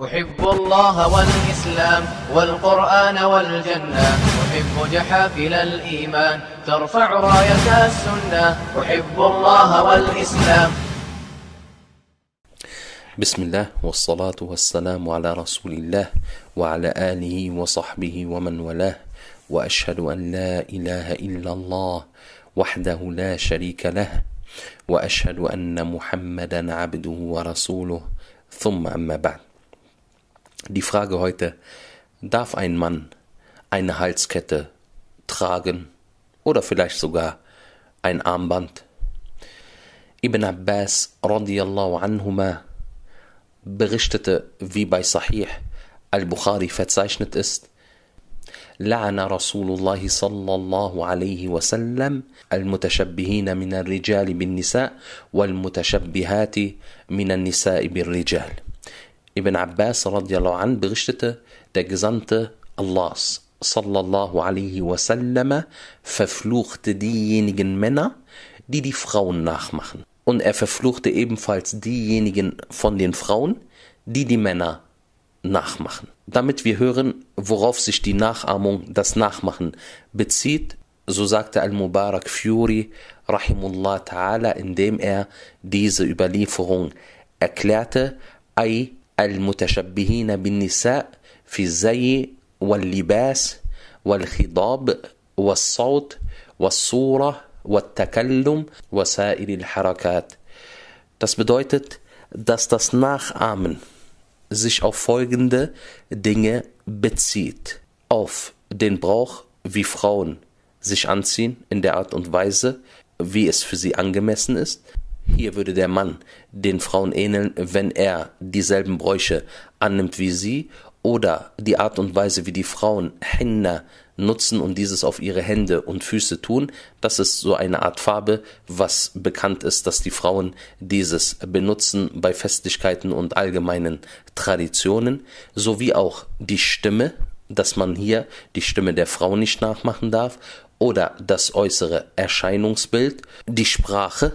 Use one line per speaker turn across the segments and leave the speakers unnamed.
أحب الله والإسلام والقرآن والجنة أحب جحافل الإيمان ترفع راية السنة أحب الله والإسلام بسم الله والصلاة والسلام على رسول الله وعلى آله وصحبه ومن والاه وأشهد أن لا إله إلا الله وحده لا شريك له وأشهد أن محمدا عبده ورسوله ثم أما بعد Die Frage heute, darf ein Mann eine Halskette tragen oder vielleicht sogar ein Armband? Ibn Abbas radiallahu anhuma berichtete, wie bei Sahih al-Bukhari verzeichnet ist, لعن رسول الله صلى الله عليه وسلم المتشبهين من الرجال بالنساء والمتشبهات من النساء بالرجال Ibn Abbas radiallahu an berichtete, der Gesandte Allahs sallallahu alaihi wasallam verfluchte diejenigen Männer, die die Frauen nachmachen. Und er verfluchte ebenfalls diejenigen von den Frauen, die die Männer nachmachen. Damit wir hören, worauf sich die Nachahmung, das Nachmachen bezieht, so sagte Al-Mubarak Fiori rahimullah ta'ala, indem er diese Überlieferung erklärte, Ei المتشبهين بالنساء في الزي واللباس والخضاب والصوت والصورة والتكلم وسائر الحركات. Das bedeutet, dass das Nachahmen sich auf folgende Dinge bezieht. Auf den Brauch, wie Frauen sich anziehen in der Art und Weise, wie es für sie angemessen ist, hier würde der Mann den Frauen ähneln, wenn er dieselben Bräuche annimmt wie sie oder die Art und Weise, wie die Frauen Hände nutzen und dieses auf ihre Hände und Füße tun. Das ist so eine Art Farbe, was bekannt ist, dass die Frauen dieses benutzen bei Festlichkeiten und allgemeinen Traditionen, sowie auch die Stimme, dass man hier die Stimme der Frau nicht nachmachen darf oder das äußere Erscheinungsbild, die Sprache,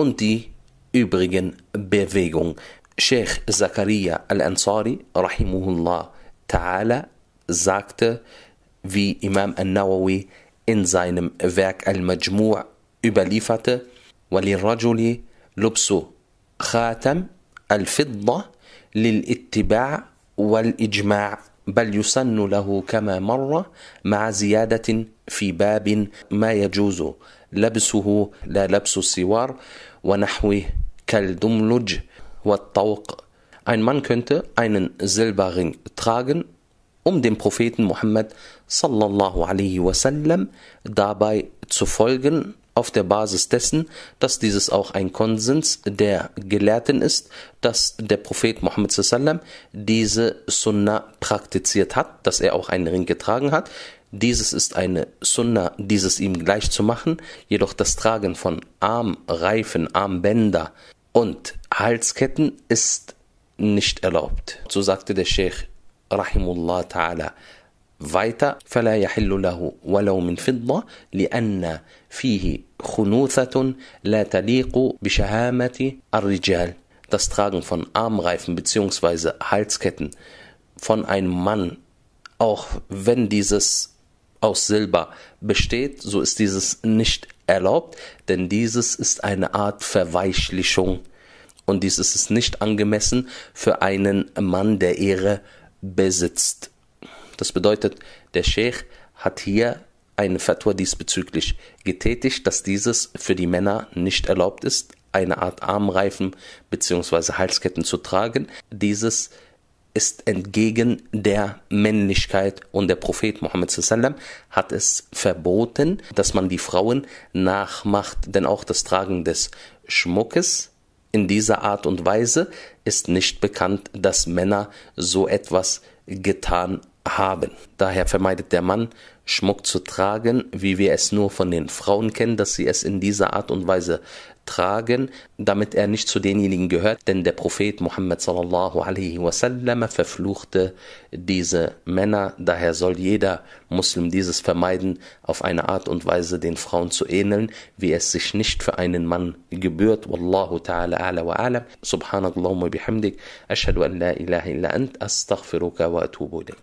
und die übrigen Bewegung. Sheikh Zakaria al-Ansari, rahimuhullah ta'ala, sagte, wie Imam al-Nawawi in seinem Werk al-Majmu' überlieferte, وَلِلرَّجُلِ لُبْسُ خَاتَمْ الْفِضَّةِ لِلْإِتِّبَاعِ وَالْإِجْمَاعِ بل يسن له كما مر مع زيادة في باب ما يجوز لبسه لا لبس السوار ونحوه كالدملج والطوق Ein Mann könnte einen Silberring tragen, um dem Propheten Muhammad sallallahu alaihi wasallam dabei zu folgen auf der Basis dessen, dass dieses auch ein Konsens der Gelehrten ist, dass der Prophet Muhammad sallam diese Sunna praktiziert hat, dass er auch einen Ring getragen hat. Dieses ist eine Sunna, dieses ihm gleich zu machen, jedoch das Tragen von Armreifen, Armbänder und Halsketten ist nicht erlaubt. So sagte der Sheikh Rahimullah Ta'ala weiter فلا يحل له ولو من فضة لأن فيه خنوثة لا تليق بشهامة الرجال Das Tragen von Armreifen bzw. Halsketten von einem Mann, auch wenn dieses aus Silber besteht, so ist dieses nicht erlaubt, denn dieses ist eine Art Verweichlichung und dies ist nicht angemessen für einen Mann, der Ehre besitzt. Das bedeutet, der Sheikh hat hier eine Fatwa diesbezüglich getätigt, dass dieses für die Männer nicht erlaubt ist, eine Art Armreifen bzw. Halsketten zu tragen. Dieses ist entgegen der Männlichkeit und der Prophet Mohammed sallam hat es verboten, dass man die Frauen nachmacht, denn auch das Tragen des Schmuckes in dieser Art und Weise ist nicht bekannt, dass Männer so etwas getan haben. Daher vermeidet der Mann, Schmuck zu tragen, wie wir es nur von den Frauen kennen, dass sie es in dieser Art und Weise tragen, damit er nicht zu denjenigen gehört, denn der Prophet Muhammad sallallahu alaihi wasallam verfluchte diese Männer, daher soll jeder Muslim dieses vermeiden, auf eine Art und Weise den Frauen zu ähneln, wie es sich nicht für einen Mann gebührt. Wallahu ta'ala ala wa alam. Subhanallahumma bihamdik. Ashhadu an la ilaha illa ant. Astaghfiruka wa atubu ilayk.